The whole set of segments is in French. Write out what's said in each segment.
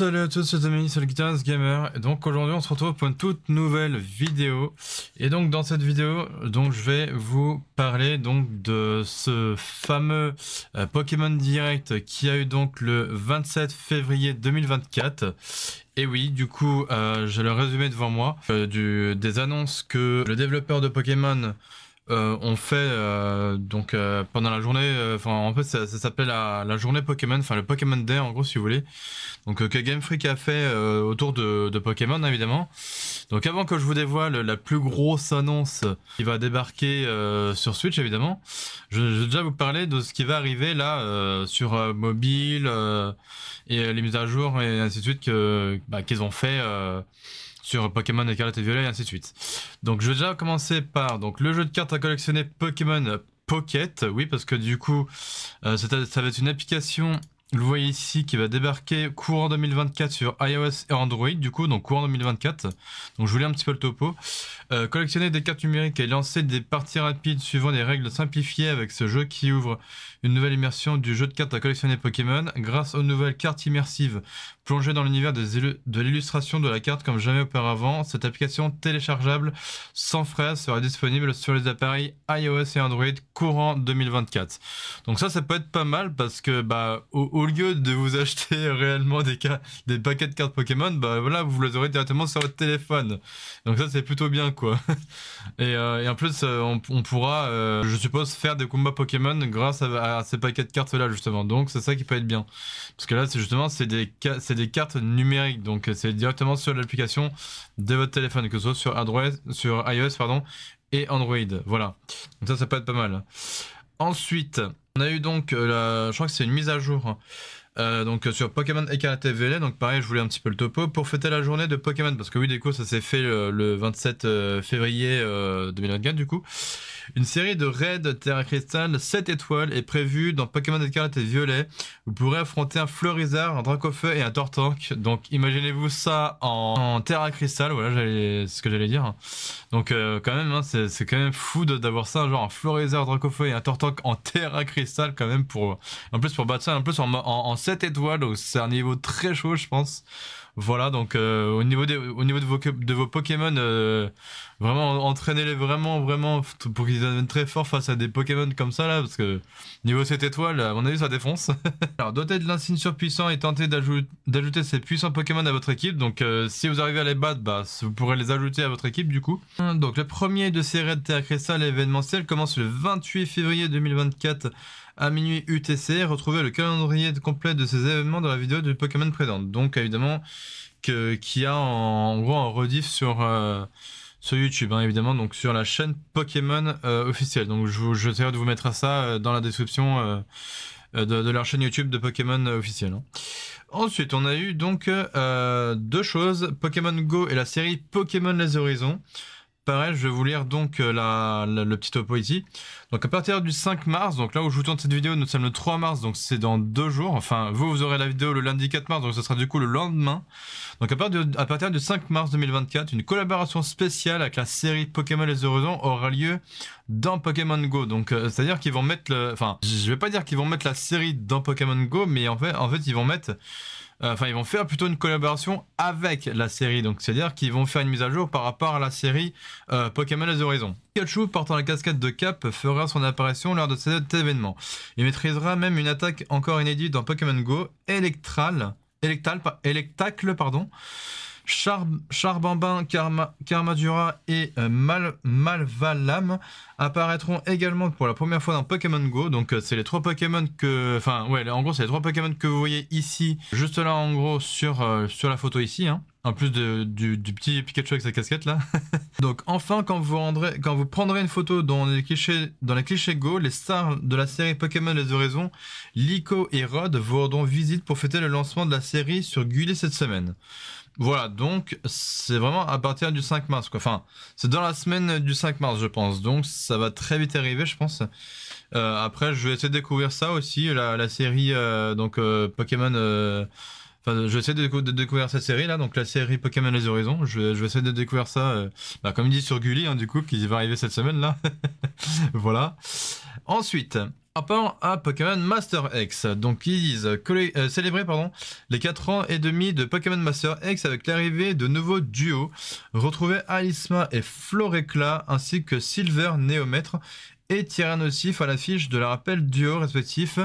Salut à tous c'est amis, c'est le Gamer et donc aujourd'hui on se retrouve pour une toute nouvelle vidéo et donc dans cette vidéo donc je vais vous parler donc de ce fameux euh, Pokémon Direct qui a eu donc le 27 février 2024 et oui, du coup, euh, j'ai le résumé devant moi euh, des annonces que le développeur de Pokémon euh, on fait euh, donc euh, pendant la journée, enfin en fait ça, ça s'appelle la, la, journée Pokémon, enfin le Pokémon Day en gros si vous voulez. Donc que Game Freak a fait autour de, de Pokémon évidemment. Donc avant que je vous dévoile la plus grosse annonce qui va débarquer sur Switch évidemment, je, je, vais déjà vous parler de ce qui va arriver là sur mobile et les mises à jour et ainsi de suite que bah, qu'ils ont fait sur Pokémon Écarlate et Violet et ainsi de suite. Donc je vais déjà commencer par donc, le jeu de cartes à collectionner Pokémon Pocket, oui parce que du coup euh, ça va être une application, vous voyez ici, qui va débarquer courant 2024 sur iOS et Android, du coup donc courant 2024, donc je vous lis un petit peu le topo. Euh, collectionner des cartes numériques et lancer des parties rapides suivant des règles simplifiées avec ce jeu qui ouvre une nouvelle immersion du jeu de cartes à collectionner Pokémon. Grâce aux nouvelles cartes immersives, dans l'univers de l'illustration de la carte comme jamais auparavant. Cette application téléchargeable sans frais sera disponible sur les appareils iOS et Android courant 2024. Donc ça, ça peut être pas mal parce que bah au, lieu de vous acheter réellement des, cas des paquets de cartes Pokémon, bah voilà, vous les aurez directement sur votre téléphone. Donc ça, c'est plutôt bien quoi. Euh, et, en plus, euh, on, pourra, euh, je suppose, faire des combats Pokémon grâce à, ces paquets de cartes là justement. Donc c'est ça qui peut être bien parce que là, c'est justement c'est des des cartes numériques. Donc euh, c'est directement sur l'application de votre téléphone, que ce soit sur, Android, sur iOS pardon, et Android. Voilà. ça, ça peut être pas mal. Ensuite, on a eu donc, euh, la, je crois que c'est une mise à jour euh, donc euh, sur Pokémon Écarlate Violet donc pareil, je voulais un petit peu le topo pour fêter la journée de Pokémon, parce que oui, du coup, ça s'est fait euh, le, 27 février euh, du coup. Une série de raids Terra crystal 7 étoiles est prévue dans Pokémon Écarlate et Violet. Vous pourrez affronter un Fleurizard, un Dracofeu et un Tortank. Donc imaginez-vous ça en, Terra crystal voilà ce que j'allais dire. Donc quand même, hein, c'est quand même fou d'avoir ça, genre un Fleurizard, Dracofeu et un Tortank en Terra crystal quand même pour... En plus pour battre ça, en plus en, en, en 7 étoiles, donc c'est un niveau très chaud, je pense. Voilà, donc euh, au niveau, au niveau de, vos, de vos Pokémon, euh, vraiment entraînez-les vraiment, vraiment pour qu'ils deviennent très forts face à des Pokémon comme ça, là, parce que niveau cette étoile, à mon avis, ça défonce. Alors, doté de l'insigne surpuissant et tentez d'ajouter ces puissants Pokémon à votre équipe, donc euh, si vous arrivez à les battre, bah, vous pourrez les ajouter à votre équipe du coup. Donc, le premier de ces raids Terre Cristal événementiel commence le 28 février 2024 à minuit UTC, retrouvez le calendrier complet de ces événements dans la vidéo du Pokémon Présente. Donc évidemment, que qui a en, gros un rediff sur, euh, YouTube, hein, évidemment, donc sur la chaîne Pokémon euh, officielle. Donc je j'essaierai de vous mettre ça euh, dans la description de, leur chaîne YouTube de Pokémon officielle. Hein. Ensuite, on a eu donc deux choses, Pokémon Go et la série Pokémon Les Horizons. Pareil, je vais vous lire donc euh, le petit topo ici. Donc à partir du 5 mars, donc là où je vous tourne cette vidéo, nous sommes le 3 mars, donc c'est dans deux jours. Enfin, vous, vous aurez la vidéo le lundi 4 mars, donc ce sera du coup le lendemain. Donc à partir, du, à partir du 5 mars 2024, une collaboration spéciale avec la série Pokémon Les Horizons aura lieu dans Pokémon Go. Donc euh, c'est-à-dire qu'ils vont mettre le... Enfin, je vais pas dire qu'ils vont mettre la série dans Pokémon Go, mais en fait, en fait ils vont mettre... Euh, enfin ils vont faire plutôt une collaboration avec la série, donc c'est-à-dire qu'ils vont faire une mise à jour par rapport à la série euh, Pokémon Les Horizons. Pikachu portant la casquette de Cap fera son apparition lors de cet événement. Il maîtrisera même une attaque encore inédite dans Pokémon Go, Electral, Electal, Electacle, pardon. Char Charbambin, Karma Karmadura et euh, Malvalam apparaîtront également pour la première fois dans Pokémon Go. Donc euh, c'est les trois Pokémon que... Enfin ouais, en gros c'est les trois Pokémon que vous voyez ici, juste là en gros sur, euh, sur la photo ici. Hein. En plus du, petit Pikachu avec sa casquette là. Donc enfin, quand vous, prendrez une photo dans les, clichés, dans les clichés Go, les stars de la série Pokémon Les Horizons, Lico et Rod vous rendront visite pour fêter le lancement de la série sur Gulli cette semaine. Voilà, donc c'est vraiment à partir du 5 mars. Quoi. Enfin, c'est dans la semaine du 5 mars, je pense. Donc ça va très vite arriver, je pense. Euh, après, je vais essayer de découvrir ça aussi, la, série euh, donc euh, Pokémon Enfin, je vais essayer de, découvrir cette série là, donc la série Pokémon Les Horizons. Je, vais essayer de découvrir ça, euh, bah, comme ils disent sur Gulli, hein, du coup, qui va arriver cette semaine là. voilà. Ensuite, rapport à Pokémon Master X. Donc ils disent euh, célébrer pardon, les 4 ans et demi de Pokémon Master X avec l'arrivée de nouveaux duos. Retrouver Alisma et Florecla ainsi que Silver Néomètre et Tyrannosif à l'affiche de la rappel duo respectif.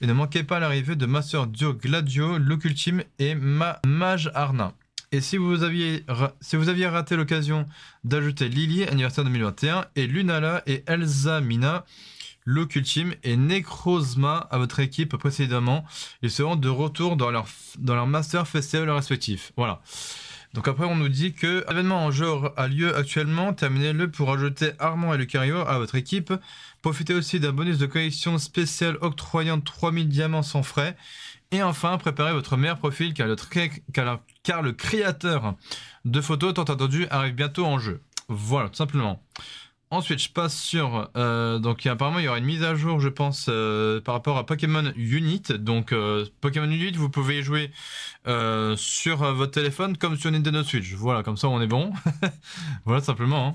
Et ne manquez pas l'arrivée de Master Duo Gladio, Locultim et Ma Mage Arna. Et si vous aviez, si vous aviez raté l'occasion d'ajouter Lily, anniversaire 2021, et Lunala et Elsa Mina, et Necrozma à votre équipe précédemment, ils seront de retour dans leur, dans leur Master Festival respectif. Voilà. Donc après, on nous dit que l'événement en jeu a lieu actuellement. Terminez-le pour ajouter Armand et Lucario à votre équipe. Profitez aussi d'un bonus de collection spécial octroyant 3000 diamants sans frais. Et enfin, préparez votre meilleur profil car le, car le créateur de photos tant attendu arrive bientôt en jeu. Voilà, tout simplement. Ensuite, je passe sur. Euh, donc, apparemment, il y aura une mise à jour, je pense, euh, par rapport à Pokémon Unit. Donc, euh, Pokémon Unit, vous pouvez y jouer sur votre téléphone comme sur Nintendo Switch. Voilà, comme ça, on est bon. voilà, simplement. Hein.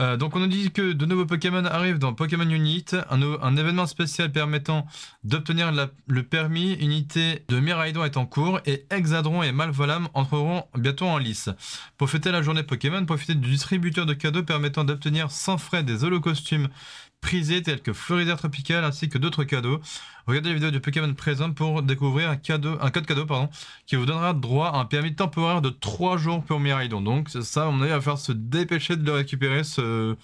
Euh, donc on nous dit que de nouveaux Pokémon arrivent dans Pokémon Unit, un, événement spécial permettant d'obtenir le permis. Unité de Miraidon est en cours et Hexadron et Malvolam entreront bientôt en lice. Pour fêter la journée Pokémon, profitez du distributeur de cadeaux permettant d'obtenir sans frais des holocostumes Prisé tels que Florida Tropical ainsi que d'autres cadeaux. Regardez la vidéo du Pokémon présent pour découvrir un, cadeau, un code cadeau pardon, qui vous donnera droit à un permis temporaire de 3 jours pour Miraidon. Donc ça, on est à faire se dépêcher de le récupérer, ce,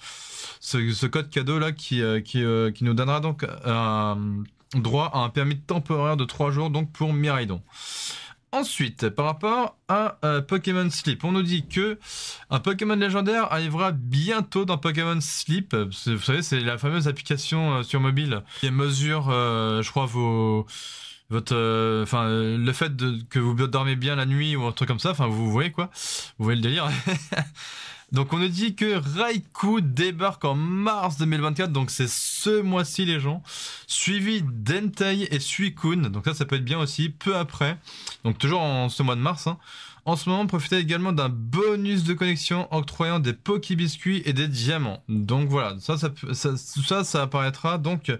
code cadeau là qui, euh, euh, qui, nous donnera donc un droit à un permis temporaire de 3 jours donc pour Miraidon. Ensuite, par rapport à euh, Pokémon Sleep, on nous dit que un Pokémon légendaire arrivera bientôt dans Pokémon Sleep. Vous savez, c'est la fameuse application euh, sur mobile qui mesure, euh, je crois, vos votre enfin le fait que vous dormez bien la nuit ou un truc comme ça enfin vous voyez quoi vous voyez le délire Donc on nous dit que Raikou débarque en mars 2024, donc c'est ce mois-ci les gens, suivi d'Entei et Suikun, donc ça ça peut être bien aussi, peu après, donc toujours en ce mois de mars. Hein. En ce moment, profitez également d'un bonus de connexion octroyant des Poki Biscuits et des diamants. Donc voilà, ça ça, ça, ça, apparaîtra donc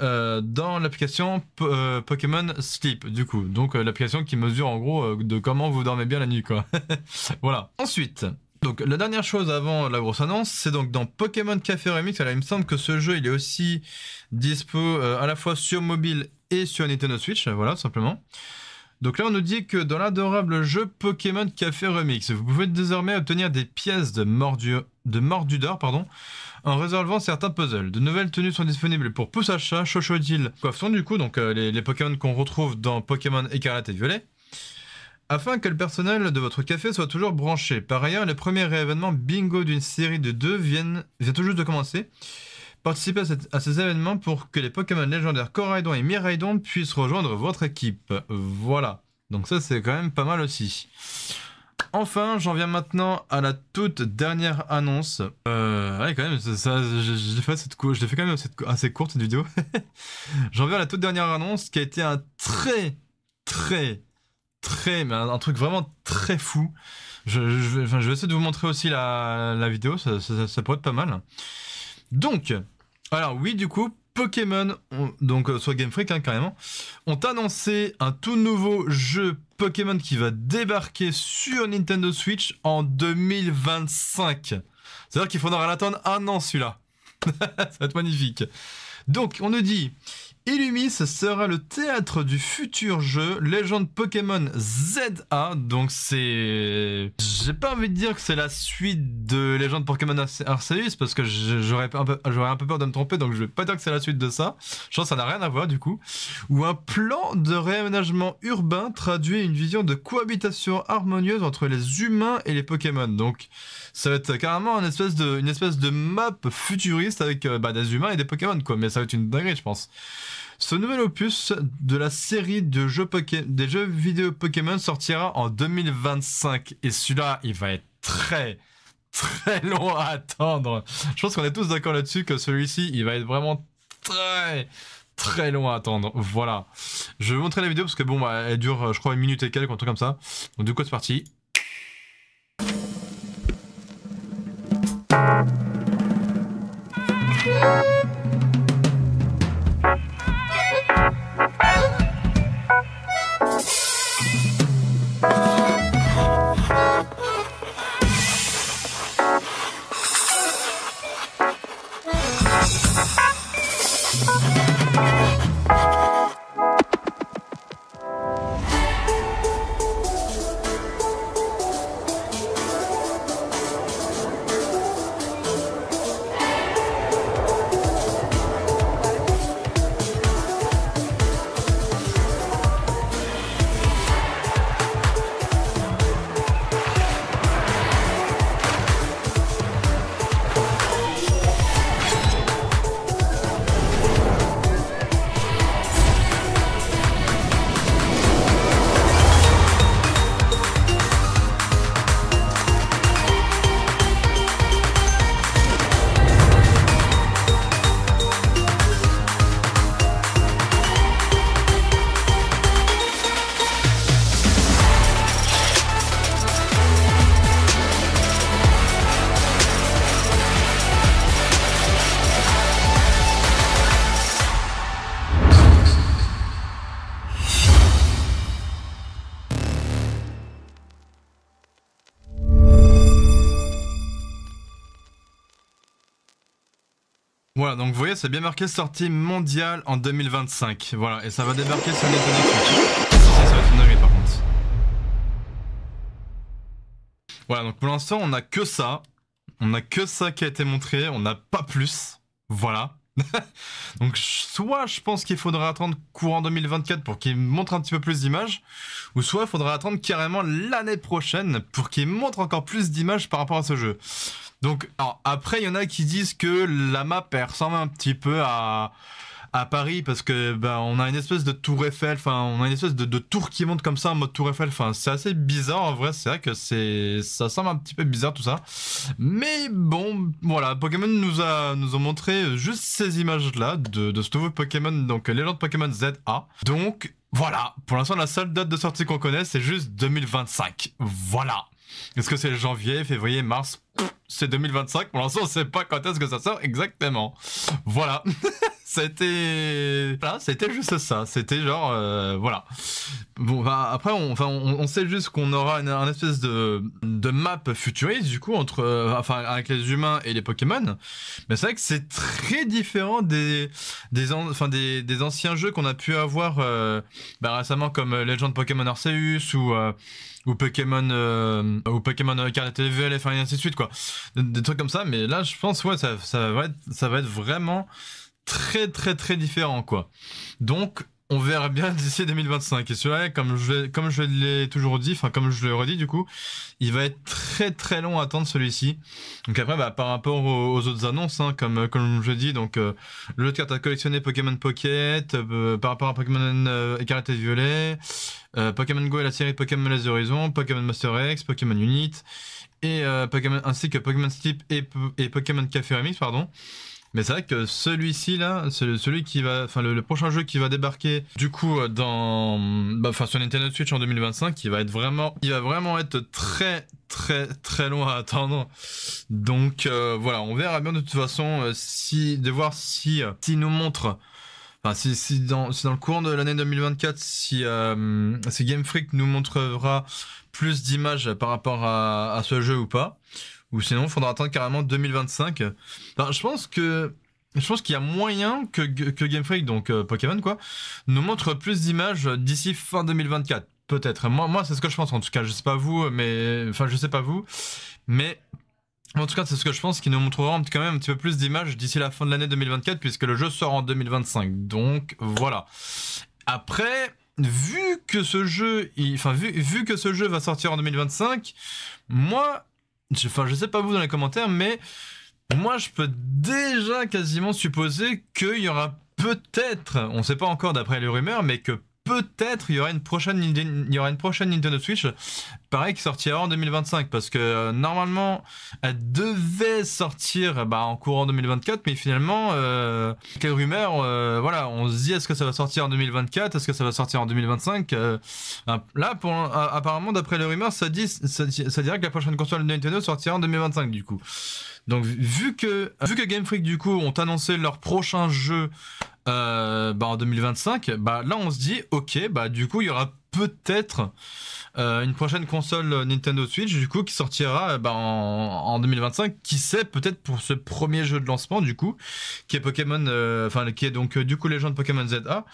euh, dans l'application euh, Pokémon Sleep du coup. Donc euh, l'application qui mesure en gros de comment vous dormez bien la nuit quoi. voilà. Ensuite, donc la dernière chose avant la grosse annonce, c'est donc dans Pokémon Café Remix. Alors, il me semble que ce jeu, il est aussi dispo euh, à la fois sur mobile et sur Nintendo Switch. Voilà, simplement. Donc là, on nous dit que dans l'adorable jeu Pokémon Café Remix, vous pouvez désormais obtenir des pièces de mordu, de pardon, en résolvant certains puzzles. De nouvelles tenues sont disponibles pour Poussacha, Chochodil, Coiffon du coup, donc euh, les, les Pokémon qu'on retrouve dans Pokémon Écarlate et Violet afin que le personnel de votre café soit toujours branché. Par ailleurs, les premiers événement bingo d'une série de deux viennent, vient tout juste de commencer. Participez à, ces événements pour que les Pokémon légendaires Coraidon et Miraidon puissent rejoindre votre équipe. Voilà. Donc ça, c'est quand même pas mal aussi. Enfin, j'en viens maintenant à la toute dernière annonce. Euh, ouais, quand même, ça, je, l'ai fait, cette je fait quand même assez courte vidéo. j'en viens à la toute dernière annonce qui a été un très, très, très, mais un, truc vraiment très fou. Je, vais essayer de vous montrer aussi la, vidéo, ça, pourrait être pas mal. Donc, alors oui, du coup, Pokémon, donc euh, soit Game Freak hein, carrément, ont annoncé un tout nouveau jeu Pokémon qui va débarquer sur Nintendo Switch en 2025. C'est-à-dire qu'il faudra l'attendre un an celui-là. ça va être magnifique. Donc, on nous dit Illumis sera le théâtre du futur jeu Legend Pokémon ZA. Donc c'est... J'ai pas envie de dire que c'est la suite de Legend Pokémon Arceus parce que j'aurais un, peu... un peu peur de me tromper donc je vais pas dire que c'est la suite de ça. Je pense que ça n'a rien à voir du coup. Ou un plan de réaménagement urbain traduit une vision de cohabitation harmonieuse entre les humains et les Pokémon. Donc ça va être carrément une espèce de, une espèce de map futuriste avec euh, bah, des humains et des Pokémon quoi ça va être une dinguerie, je pense. Ce nouvel opus de la série de jeux Poké des jeux vidéo Pokémon sortira en 2025. Et celui-là, il va être très, très long à attendre. Je pense qu'on est tous d'accord là-dessus que celui-ci, il va être vraiment très, très long à attendre. Voilà. Je vais vous montrer la vidéo parce que bon, bah, elle dure, je crois, une minute et quelques, un truc comme ça. Donc du coup, c'est parti. donc vous voyez, c'est bien marqué sortie mondiale en 2025. Voilà, et ça va débarquer sur Nintendo Switch. Ça, ça va être par contre. Voilà, donc pour l'instant, on a que ça. On a que ça qui a été montré, on n'a pas plus. Voilà. donc soit je pense qu'il faudra attendre courant 2024 pour qu'il montre un petit peu plus d'images, ou soit il faudra attendre carrément l'année prochaine pour qu'il montre encore plus d'images par rapport à ce jeu. Donc, après, il y en a qui disent que la map elle ressemble un petit peu à à Paris parce que ben on a une espèce de tour Eiffel, enfin on a une espèce de, tour qui monte comme ça en mode tour Eiffel, enfin c'est assez bizarre en vrai, c'est vrai que c'est ça semble un petit peu bizarre tout ça. Mais bon, voilà, Pokémon nous a nous ont montré juste ces images là de, ce nouveau Pokémon donc de Pokémon ZA. Donc voilà, pour l'instant la seule date de sortie qu'on connaît c'est juste 2025. Voilà. Est-ce que c'est janvier, février, mars c'est 2025. Pour l'instant, on sait pas quand est-ce que ça sort exactement. Voilà. c'était voilà, c'était juste ça. C'était genre euh, voilà. Bon, bah, après, on, enfin, on, sait juste qu'on aura une, espèce de, de map futuriste du coup entre, euh, enfin, avec les humains et les Pokémon. Mais c'est vrai que c'est très différent des, des, enfin, des, des anciens jeux qu'on a pu avoir euh, bah, récemment comme Legend Pokémon Arceus ou ou Pokémon euh, ou Pokémon euh, Carnet VLF et ainsi de suite quoi des, des, trucs comme ça mais là je pense ouais ça, ça va être ça va être vraiment très très très différent quoi donc on verra bien d'ici 2025. Et celui-là, comme je, comme je l'ai toujours dit, enfin comme je le redis du coup, il va être très très long à attendre celui-ci. Donc après, bah, par rapport aux, autres annonces, hein, comme, comme je dis, donc euh, le carte de à collectionner Pokémon Pocket, euh, par rapport à Pokémon euh, Écarlate et Violet, euh, Pokémon Go et la série Pokémon Les Horizons, Pokémon Master X, Pokémon Unit, et, ainsi que Pokémon Sleep et, et Pokémon Café Remix, pardon. Mais c'est vrai que celui-ci là, c'est celui qui va, enfin le, prochain jeu qui va débarquer du coup euh, dans, bah, enfin sur Nintendo Switch en 2025, il va être vraiment, il va vraiment être très très très loin à attendre. Donc euh, voilà, on verra bien de toute façon euh, si de voir si s'il nous montre. Enfin, si, dans, si, dans, le courant de l'année 2024, si, Game Freak nous montrera plus d'images par rapport à, à ce jeu ou pas, ou sinon, il faudra attendre carrément 2025. je pense que je pense qu'il y a moyen que, Game Freak, donc euh, Pokémon, quoi, nous montre plus d'images d'ici fin 2024. Peut-être. Moi, c'est ce que je pense, en tout cas. Je sais pas vous, mais. Enfin, je sais pas vous. Mais. En tout cas, c'est ce que je pense, qu'il nous montreront quand même un petit peu plus d'images d'ici la fin de l'année 2024, puisque le jeu sort en 2025. Donc, voilà. Après vu que ce jeu, enfin vu, vu, que ce jeu va sortir en 2025, moi Enfin, je sais pas vous dans les commentaires, mais moi, je peux déjà quasiment supposer qu'il y aura peut-être, on sait pas encore d'après les rumeurs, mais que peut-être il y aura une prochaine Nintendo Switch pareil qui sortira en 2025 parce que euh, normalement elle devait sortir bah, en courant 2024 mais finalement euh, quelle rumeur euh, voilà on se dit est-ce que ça va sortir en 2024 est-ce que ça va sortir en 2025 euh, là pour, apparemment d'après les rumeurs ça dit ça, ça dirait que la prochaine console de Nintendo sortira en 2025 du coup donc vu que, vu que Game Freak du coup ont annoncé leur prochain jeu euh, bah, en 2025, bah, là on se dit ok, bah, du coup il y aura peut-être euh, une prochaine console Nintendo Switch du coup qui sortira euh, bah, en, 2025 qui sait peut-être pour ce premier jeu de lancement du coup qui est Pokémon enfin qui est donc du coup Legend Pokémon ZA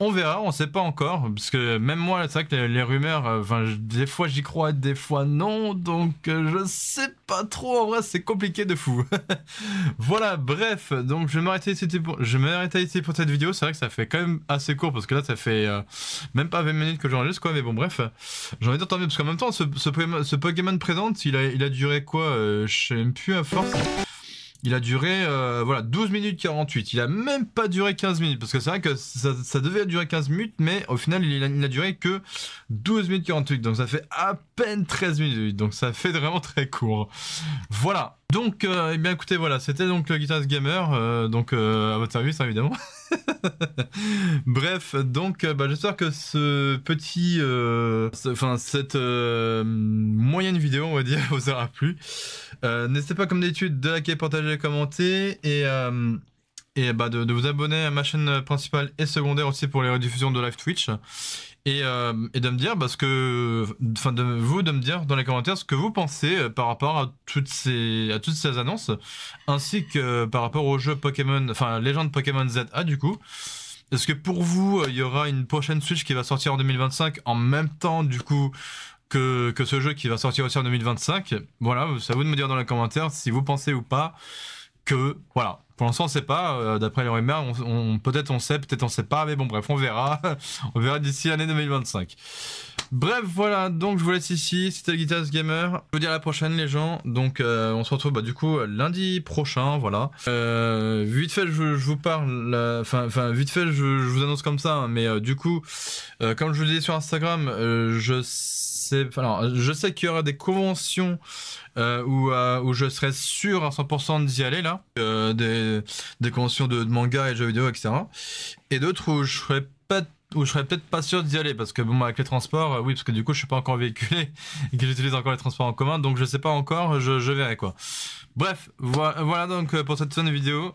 on verra, on sait pas encore, parce que même moi, c'est vrai que les, rumeurs, euh, des fois j'y crois, des fois non, donc euh, je sais pas trop, en vrai c'est compliqué de fou. voilà, bref, donc je vais m'arrêter ici, pour... pour cette vidéo, c'est vrai que ça fait quand même assez court, parce que là ça fait euh, même pas 20 minutes que j'enregistre quoi, mais bon bref, j'en ai d'entendre parce qu'en même temps, ce, Pokémon présente, il a, il a duré quoi, je sais même plus à force il a duré euh, voilà 12 minutes 48. Il a même pas duré 15 minutes parce que c'est vrai que ça, devait durer 15 minutes, mais au final il n'a duré que 12 minutes 48. Donc ça fait à peine 13 minutes. Donc ça fait vraiment très court. Voilà. Donc, euh, eh bien, écoutez, voilà, c'était donc le Guitarist Gamer, euh, donc euh, à votre service, hein, évidemment. Bref, donc, bah, j'espère que ce petit, enfin, cette moyenne vidéo, on va dire, vous aura plu. N'hésitez pas, comme d'habitude, de liker, partager, commenter et et bah de, de, vous abonner à ma chaîne principale et secondaire aussi pour les rediffusions de live Twitch. Euh, et, de me dire parce que enfin de vous de me dire dans les commentaires ce que vous pensez euh, par rapport à toutes ces à toutes ces annonces ainsi que par rapport au jeu Pokémon enfin légende Pokémon ZA du coup est-ce que pour vous euh, il y aura une prochaine Switch qui va sortir en 2025 en même temps du coup que, que ce jeu qui va sortir aussi en 2025 voilà c'est à vous de me dire dans les commentaires si vous pensez ou pas que voilà pour l'instant, on sait pas. Euh, d'après les rumeurs, on, peut-être on sait, peut-être on sait pas. Mais bon, bref, on verra. on verra d'ici l'année 2025. Bref, voilà. Donc, je vous laisse ici. C'était Guitars Gamer. Je vous dis à la prochaine, les gens. Donc, euh, on se retrouve bah, du coup lundi prochain. Voilà. Euh, vite fait, je, vous parle. Enfin, vite fait, je, vous annonce comme ça. Hein, mais du coup, comme je vous disais sur Instagram, je sais. Alors, je sais qu'il y aura des conventions où, où je serai sûr à 100% d'y aller là. des des, conventions de, manga et jeux vidéo, etc. Et d'autres où je serais pas je serais peut-être pas sûr d'y aller parce que bon avec les transports euh, oui parce que du coup je suis pas encore véhiculé et que j'utilise encore les transports en commun donc je sais pas encore je, je verrai quoi Bref, voilà donc euh, pour cette semaine vidéo.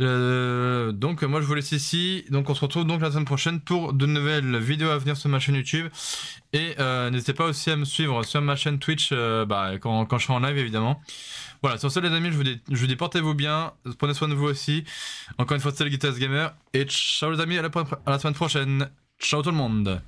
Euh, donc euh, moi je vous laisse ici. Donc on se retrouve donc la semaine prochaine pour de nouvelles vidéos à venir sur ma chaîne YouTube. Et n'hésitez pas aussi à me suivre sur ma chaîne Twitch bah, quand, je serai en live évidemment. Voilà, sur ce les amis, je vous dis, je vous dis portez-vous bien, prenez soin de vous aussi. Encore une fois, c'est le Guitars Gamer. Et ciao les amis, à la semaine prochaine. Ciao tout le monde.